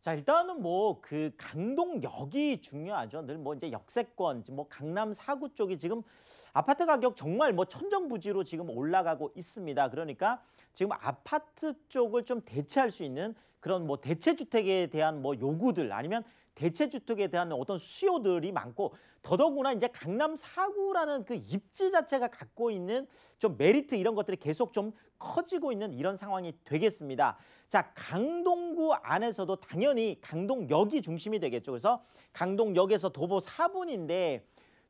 자 일단은 뭐 그 강동역이 중요하죠. 늘 뭐 이제 역세권, 뭐 강남 사구 쪽이 지금 아파트 가격 정말 뭐 천정부지로 지금 올라가고 있습니다. 그러니까 지금 아파트 쪽을 좀 대체할 수 있는 그런 뭐 대체 주택에 대한 뭐 요구들 아니면 대체 주택에 대한 어떤 수요들이 많고 더더구나 이제 강남 사구라는 그 입지 자체가 갖고 있는 좀 메리트 이런 것들이 계속 좀 커지고 있는 이런 상황이 되겠습니다. 자, 강동구 안에서도 당연히 강동역이 중심이 되겠죠. 그래서 강동역에서 도보 4분인데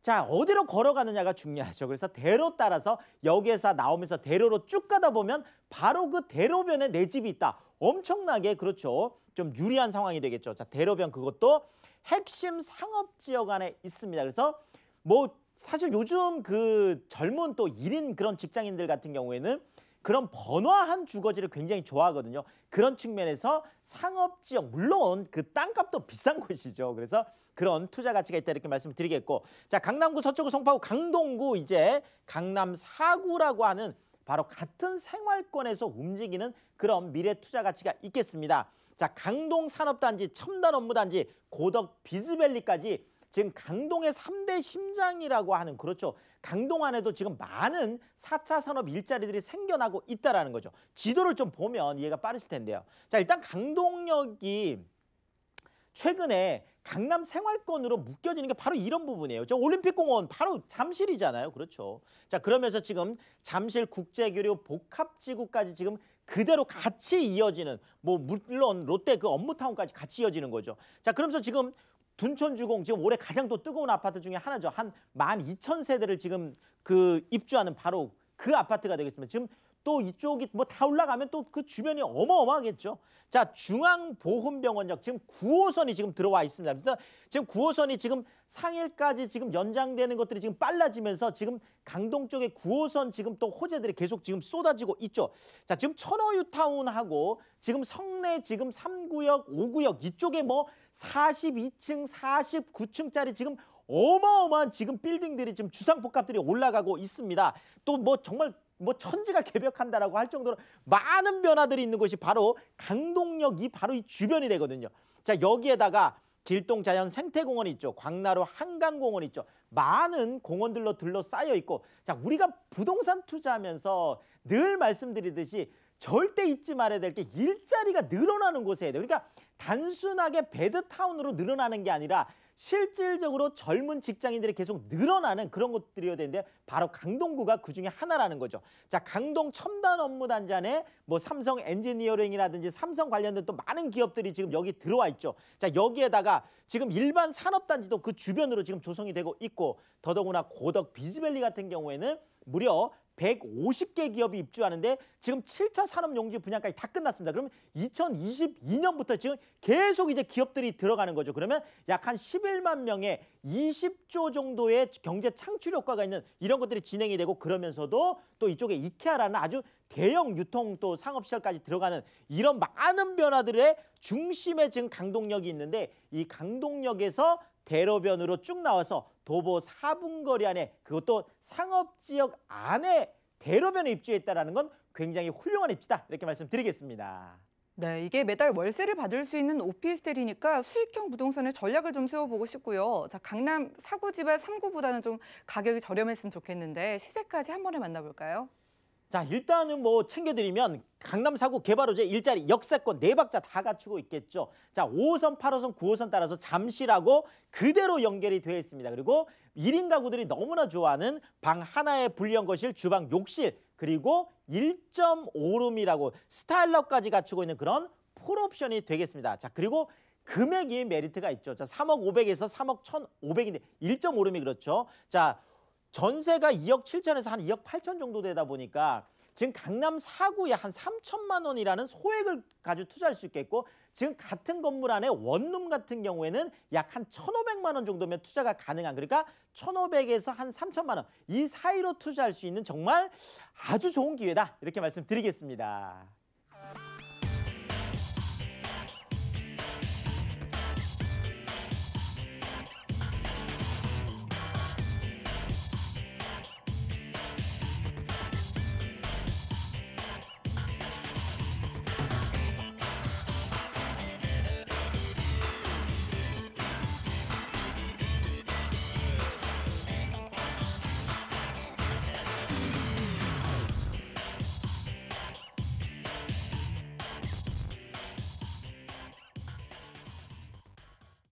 자, 어디로 걸어가느냐가 중요하죠. 그래서 대로 따라서 여기에서 나오면서 대로로 쭉 가다 보면 바로 그 대로변에 내 집이 있다. 엄청나게 그렇죠. 좀 유리한 상황이 되겠죠. 자, 대로변 그것도 핵심 상업 지역 안에 있습니다. 그래서 뭐 사실 요즘 그 젊은 또 1인 그런 직장인들 같은 경우에는 그런 번화한 주거지를 굉장히 좋아하거든요. 그런 측면에서 상업 지역 물론 그 땅값도 비싼 곳이죠. 그래서 그런 투자 가치가 있다 이렇게 말씀드리겠고 자 강남구 서초구 송파구 강동구 이제 강남 사구라고 하는 바로 같은 생활권에서 움직이는 그런 미래 투자 가치가 있겠습니다. 자 강동 산업단지 첨단 업무단지 고덕 비즈밸리까지 지금 강동의 3대 심장이라고 하는 그렇죠. 강동 안에도 지금 많은 4차 산업 일자리들이 생겨나고 있다라는 거죠. 지도를 좀 보면 이해가 빠르실 텐데요. 자, 일단 강동역이 최근에 강남 생활권으로 묶여지는 게 바로 이런 부분이에요. 저 올림픽공원 바로 잠실이잖아요. 그렇죠. 자, 그러면서 지금 잠실 국제교류 복합지구까지 지금 그대로 같이 이어지는 뭐 물론 롯데 그 업무타운까지 같이 이어지는 거죠. 자, 그러면서 지금 둔촌주공 지금 올해 가장 또 뜨거운 아파트 중에 하나죠. 한 만 이천 세대를 지금 그 입주하는 바로 그 아파트가 되겠습니다. 지금 또 이쪽이 뭐 다 올라가면 또 그 주변이 어마어마하겠죠. 자, 중앙보훈병원역 지금 9호선이 지금 들어와 있습니다. 그래서 지금 9호선이 지금 상일까지 지금 연장되는 것들이 지금 빨라지면서 지금 강동 쪽에 9호선 지금 또 호재들이 계속 지금 쏟아지고 있죠. 자, 지금 천호유타운하고 지금 성내 지금 3구역, 5구역 이쪽에 뭐 42층, 49층짜리 지금 어마어마한 지금 빌딩들이 지금 주상복합들이 올라가고 있습니다. 또 뭐 정말 뭐 천지가 개벽한다라고 할 정도로 많은 변화들이 있는 곳이 바로 강동역 이 바로 이 주변이 되거든요. 자 여기에다가 길동 자연 생태공원 있죠. 광나루 한강공원 있죠. 많은 공원들로 둘러싸여 있고 자 우리가 부동산 투자하면서 늘 말씀드리듯이 절대 잊지 말아야 될 게 일자리가 늘어나는 곳에 해야 돼요. 그러니까 단순하게 베드타운으로 늘어나는 게 아니라 실질적으로 젊은 직장인들이 계속 늘어나는 그런 것들이어야 되는데 바로 강동구가 그중에 하나라는 거죠. 자, 강동 첨단 업무 단장에 뭐 삼성 엔지니어링이라든지 삼성 관련된 또 많은 기업들이 지금 여기 들어와 있죠. 자, 여기에다가 지금 일반 산업 단지도 그 주변으로 지금 조성이 되고 있고 더더구나 고덕 비즈밸리 같은 경우에는 무려 150개 기업이 입주하는데 지금 7차 산업용지 분야까지 다 끝났습니다. 그러면 2022년부터 지금 계속 이제 기업들이 들어가는 거죠. 그러면 약 한 11만 명의 20조 정도의 경제 창출 효과가 있는 이런 것들이 진행이 되고 그러면서도 또 이쪽에 이케아라는 아주 대형 유통 또 상업 시설까지 들어가는 이런 많은 변화들의 중심에 지금 강동력이 있는데 이 강동력에서 대로변으로 쭉 나와서 도보 4분 거리 안에 그것도 상업지역 안에 대로변에 입주했다는 건 굉장히 훌륭한 입지다 이렇게 말씀드리겠습니다. 네, 이게 매달 월세를 받을 수 있는 오피스텔이니까 수익형 부동산의 전략을 좀 세워보고 싶고요. 자, 강남 사구 지발 3구보다는좀 가격이 저렴했으면 좋겠는데 시세까지 한 번에 만나볼까요? 자 일단은 뭐 챙겨드리면 강남 사구 개발호재 일자리 역세권 네 박자 다 갖추고 있겠죠. 자 5호선, 8호선, 9호선 따라서 잠실하고 그대로 연결이 되어 있습니다. 그리고 1인 가구들이 너무나 좋아하는 방 하나에 불리한 거실, 주방, 욕실 그리고 1.5룸이라고 스타일러까지 갖추고 있는 그런 풀옵션이 되겠습니다. 자 그리고 금액이 메리트가 있죠. 자 3억 500에서 3억 1,500인데 1.5룸이 그렇죠. 자 전세가 2억 7천에서 한 2억 8천 정도 되다 보니까 지금 강남 4구에 한 3천만 원이라는 소액을 가지고 투자할 수 있겠고 지금 같은 건물 안에 원룸 같은 경우에는 약 한 1,500만 원 정도면 투자가 가능한 그러니까 1,500에서 한 3천만 원 이 사이로 투자할 수 있는 정말 아주 좋은 기회다 이렇게 말씀드리겠습니다.